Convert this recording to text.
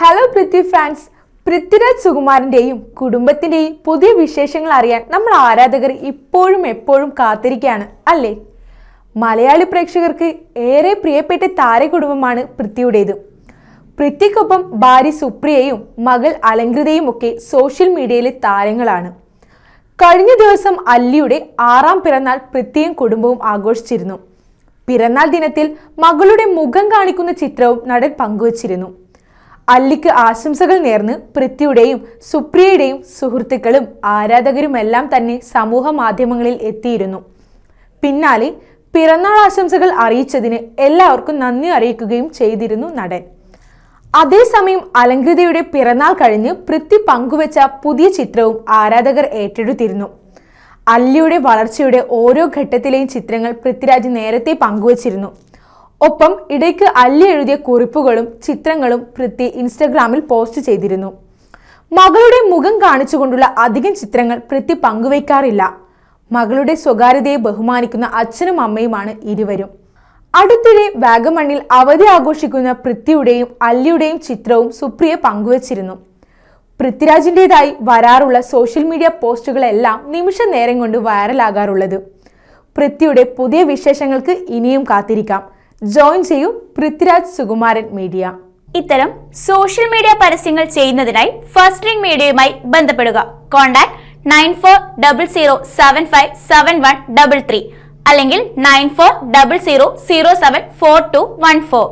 hello Prithvi fans Prithviraj സുകുമാരൻ്റെയും കുടുംബത്തിൻ്റെയും പുതിയ വിശേഷങ്ങൾ അറിയാൻ നമ്മൾ ആരാധകർ ഇപ്പോഴും എപ്പോഴും കാത്തിരിക്കുകയാണ് അല്ലേ മലയാളി പ്രേക്ഷകർക്ക് ഏറെ പ്രിയപ്പെട്ട താരകുടുംബമാണ് പൃഥ്വിയുടേത് പൃഥ്വിക്കൊപ്പം ഭാര്യ സുപ്രിയയും മകൾ അലങ്കൃതയും ഒക്കെ സോഷ്യൽ മീഡിയയിലെ താരങ്ങളാണ് കഴിഞ്ഞ ദിവസം അല്ലിയുടെ ആറാം പിറന്നാൾ പൃഥ്വിയും കുടുംബവും ആഘോഷിച്ചിരുന്നു പിറന്നാൾ ദിനത്തിൽ മകളുടെ മുഖം കാണിക്കുന്ന ചിത്രവും നടൻ പങ്കുവച്ചിരുന്നു അല്ലിക്ക് ആശംസകൾ നേർന്ന് പൃഥ്വിയുടെയും സുപ്രിയയുടെയും സുഹൃത്തുക്കളും ആരാധകരുമെല്ലാം തന്നെ സമൂഹ മാധ്യമങ്ങളിൽ എത്തിയിരുന്നു പിന്നാലെ പിറന്നാൾ ആശംസകൾ അറിയിച്ചതിന് എല്ലാവർക്കും നന്ദി അറിയിക്കുകയും ചെയ്തിരുന്നു നടൻ അതേസമയം അലങ്കൃതയുടെ പിറന്നാൾ കഴിഞ്ഞ് പൃഥ്വി പങ്കുവച്ച പുതിയ ചിത്രവും ആരാധകർ ഏറ്റെടുത്തിരുന്നു അല്ലിയുടെ വളർച്ചയുടെ ഓരോ ഘട്ടത്തിലെയും ചിത്രങ്ങൾ പൃഥ്വിരാജ് നേരത്തെ പങ്കുവച്ചിരുന്നു ഒപ്പം ഇടയ്ക്ക് അല്ലി എഴുതിയ കുറിപ്പുകളും ചിത്രങ്ങളും പൃഥ്വി ഇൻസ്റ്റഗ്രാമിൽ പോസ്റ്റ് ചെയ്തിരുന്നു മകളുടെ മുഖം കാണിച്ചുകൊണ്ടുള്ള അധികം ചിത്രങ്ങൾ പൃഥ്വി പങ്കുവയ്ക്കാറില്ല മകളുടെ സ്വകാര്യതയെ ബഹുമാനിക്കുന്ന അച്ഛനും അമ്മയുമാണ് ഇരുവരും അടുത്തിടെ വാഗമണ്ണിൽ അവധി ആഘോഷിക്കുന്ന പൃഥ്വിയുടെയും അല്ലിയുടെയും ചിത്രവും സുപ്രിയ പങ്കുവച്ചിരുന്നു പൃഥ്വിരാജിൻ്റെതായി വരാറുള്ള സോഷ്യൽ മീഡിയ പോസ്റ്റുകളെല്ലാം നിമിഷ നേരം കൊണ്ട് വൈറലാകാറുള്ളത് പൃഥ്വിയുടെ പുതിയ വിശേഷങ്ങൾക്ക് ഇനിയും കാത്തിരിക്കാം ജോയിൻ ചെയ്യൂ പൃഥ്വിരാജ് സുകുമാരൻ മീഡിയ ഇത്തരം സോഷ്യൽ മീഡിയ പരസ്യങ്ങൾ ചെയ്യുന്നതിനായി ഫസ്റ്റ് റിംഗ് മീഡിയയുമായി ബന്ധപ്പെടുക contact nine four double zero seven five seven one double three അല്ലെങ്കിൽ nine four double zero zero seven four two one four